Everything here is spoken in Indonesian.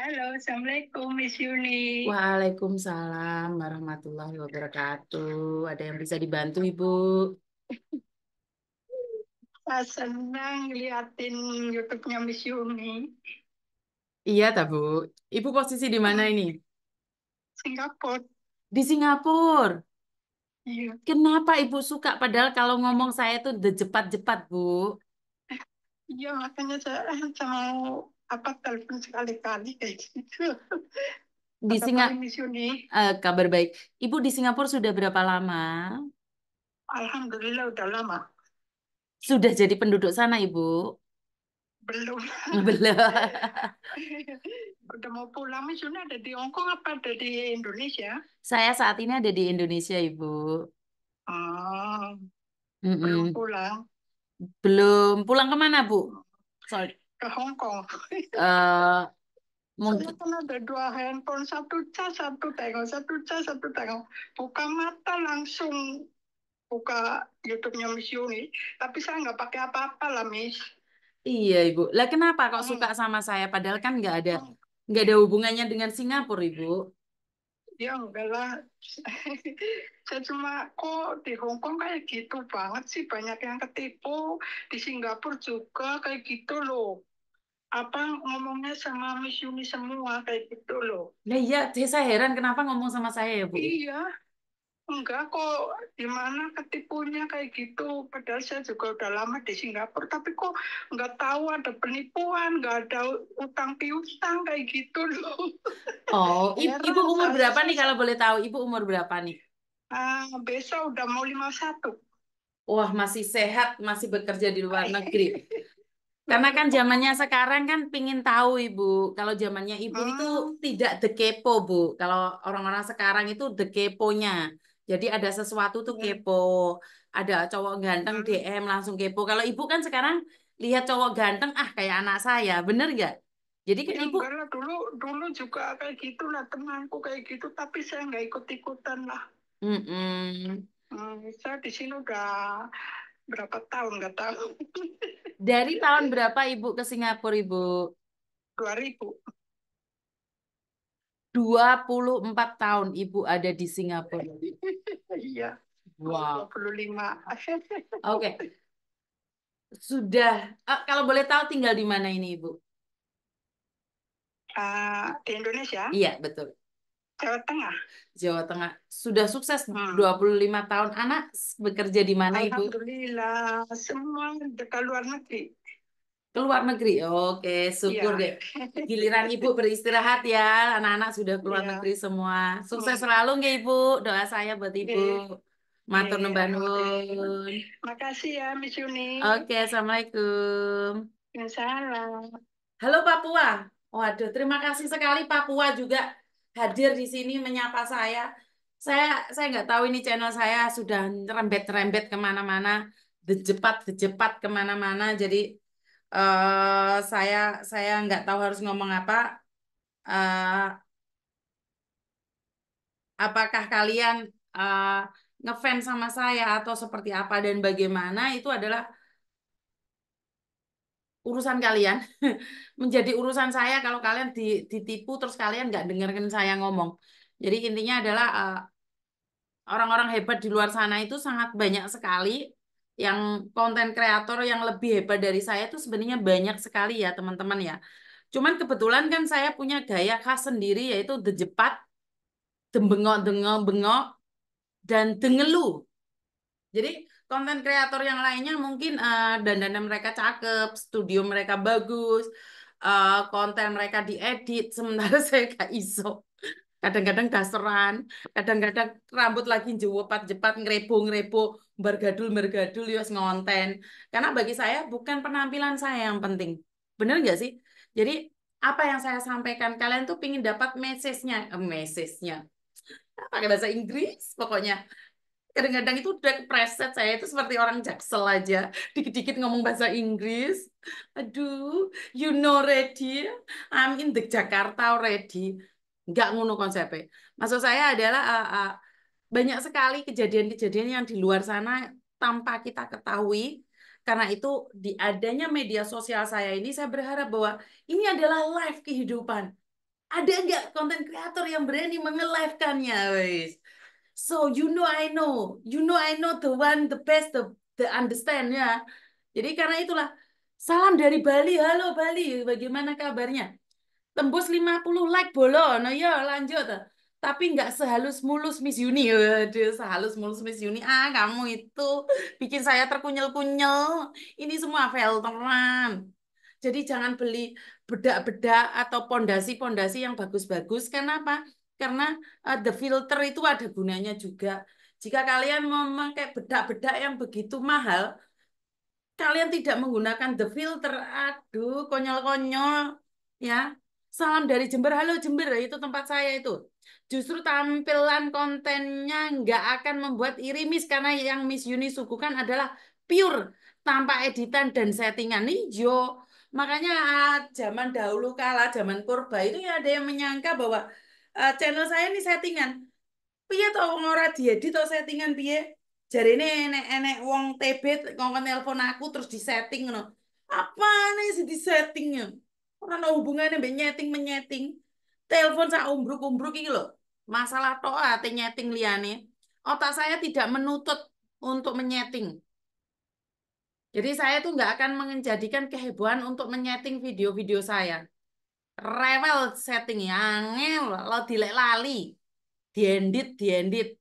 Halo, Assalamualaikum Miss Yuni. Waalaikumsalam warahmatullahi wabarakatuh. Ada yang bisa dibantu Ibu? senang liatin YouTube-nya Miss Yuni. Iya, Tabu. Ibu posisi di mana ini? Singapura. Di Singapura? Iya. Kenapa Ibu suka? Padahal kalau ngomong saya tuh jepat-jepat, Bu. Iya, makanya saya, saya mau apa telepon sekali-kali kayak gitu. Di Singapura. Uh, eh, kabar baik. Ibu di Singapura sudah berapa lama? Alhamdulillah udah lama. Sudah jadi penduduk sana, Ibu? Belum. Belum. udah mau pulang, Misalnya ada di Hong Kong apa ada di Indonesia? Saya saat ini ada di Indonesia, Ibu. Oh, mm -mm. belum pulang. Belum pulang kemana, Bu? Oh. Sorry ke Hong Kong. uh, mungkin kan ada dua handphone, satu cas, satu tengok, satu cas, satu tengok. Buka mata langsung buka YouTube-nya Miss Yuni. Tapi saya nggak pakai apa-apa lah, Miss. Iya, Ibu. Lah kenapa kok hmm. suka sama saya? Padahal kan nggak ada hmm. nggak ada hubungannya dengan Singapura, Ibu ya enggak lah saya cuma kok di Hong Kong kayak gitu banget sih banyak yang ketipu di Singapura juga kayak gitu loh apa ngomongnya sama Miss Yuni semua kayak gitu loh. Nah, iya, saya heran kenapa ngomong sama saya ya Bu. Iya, enggak kok gimana ketipunya kayak gitu padahal saya juga udah lama di Singapura tapi kok nggak tahu ada penipuan nggak ada utang piutang kayak gitu loh oh ibu, umur berapa nih kalau boleh tahu ibu umur berapa nih uh, besok udah mau 51 wah masih sehat masih bekerja di luar negeri karena kan zamannya sekarang kan pingin tahu ibu. Kalau zamannya ibu hmm. itu tidak dekepo bu. Kalau orang-orang sekarang itu dekeponya. Jadi ada sesuatu tuh iya. kepo, ada cowok ganteng DM hmm. langsung kepo. Kalau ibu kan sekarang lihat cowok ganteng ah kayak anak saya, bener gak? Jadi kan ya, ibu karena dulu dulu juga kayak gitu lah temanku kayak gitu, tapi saya nggak ikut ikutan lah. Mm -mm. Hmm, saya di sini udah berapa tahun nggak tahu. Dari tahun berapa ibu ke Singapura ibu? 2000. 24 tahun Ibu ada di Singapura. Iya. Wow. 25. Oke. Okay. Sudah. Uh, kalau boleh tahu tinggal di mana ini Ibu? Uh, di Indonesia? Iya, betul. Jawa Tengah. Jawa Tengah. Sudah sukses hmm. 25 tahun anak bekerja di mana Ibu? Alhamdulillah, semua dekat luar negeri. Keluar negeri, oke, syukur iya. deh. Giliran ibu beristirahat ya, anak-anak sudah keluar yeah. negeri semua. Sukses iya. selalu nggih ibu, doa saya buat iya. ibu. Matur yeah. nuwun. Makasih ya Miss Yuni. Oke, assalamualaikum. Waalaikumsalam. Halo Papua. Waduh, terima kasih sekali Papua juga hadir di sini menyapa saya. Saya saya nggak tahu ini channel saya sudah rembet-rembet kemana-mana, dejepat-dejepat kemana-mana. Jadi uh, saya saya nggak tahu harus ngomong apa. Uh, apakah kalian uh, ngefans sama saya atau seperti apa dan bagaimana itu adalah urusan kalian menjadi urusan saya kalau kalian ditipu terus kalian nggak dengerin saya ngomong jadi intinya adalah orang-orang orang -orang hebat di luar sana itu sangat banyak sekali yang konten kreator yang lebih hebat dari saya itu sebenarnya banyak sekali ya teman-teman ya. Cuman kebetulan kan saya punya gaya khas sendiri yaitu dejepat, dembengok-dengok-bengok, dan dengelu. Jadi konten kreator yang lainnya mungkin uh, eh, dandannya mereka cakep, studio mereka bagus, uh, konten mereka diedit, sementara saya gak iso kadang-kadang dasaran, kadang-kadang rambut lagi jepat-jepat ngrepo ngrepo bergadul-bergadul yos ngonten. Karena bagi saya bukan penampilan saya yang penting. Bener nggak sih? Jadi apa yang saya sampaikan kalian tuh pingin dapat message-nya, eh, message-nya. Pakai bahasa Inggris pokoknya. Kadang-kadang itu udah preset saya itu seperti orang jaksel aja. Dikit-dikit ngomong bahasa Inggris. Aduh, you know ready. I'm in the Jakarta already nggak ngono konsepnya maksud saya adalah uh, uh, banyak sekali kejadian-kejadian yang di luar sana tanpa kita ketahui karena itu di adanya media sosial saya ini saya berharap bahwa ini adalah live kehidupan ada nggak konten kreator yang berani mengelivekannya guys so you know I know you know I know the one the best the the understand ya jadi karena itulah salam dari Bali halo Bali bagaimana kabarnya tembus 50 like bolo no nah, yo iya, lanjut tapi nggak sehalus mulus Miss Yuni, Waduh, sehalus mulus Miss Yuni, ah kamu itu bikin saya terkunyel-kunyel ini semua filteran jadi jangan beli bedak-bedak atau pondasi-pondasi yang bagus-bagus kenapa karena uh, the filter itu ada gunanya juga jika kalian memakai bedak-bedak yang begitu mahal kalian tidak menggunakan the filter aduh konyol-konyol ya Salam dari Jember, halo Jember, itu tempat saya itu. Justru tampilan kontennya nggak akan membuat iri Miss karena yang Miss Yuni suguhkan adalah pure tanpa editan dan settingan hijau. Makanya ah, zaman dahulu kala, zaman purba itu ya ada yang menyangka bahwa uh, channel saya ini settingan. Piye tau orang dia diedit to settingan piye? Jarine enek-enek wong tebet ngomong telepon aku terus disetting ngono. Apa nih sih disettingnya? orang ada hubungannya mbek nyeting-menyeting. Telepon saya umbruk-umbruk ini loh. Masalah toh, ate nyeting liane Otak saya tidak menuntut untuk menyeting. Jadi saya tuh nggak akan menjadikan kehebohan untuk menyeting video-video saya. Rewel setting yang lo dilek lali. Diendit, diendit.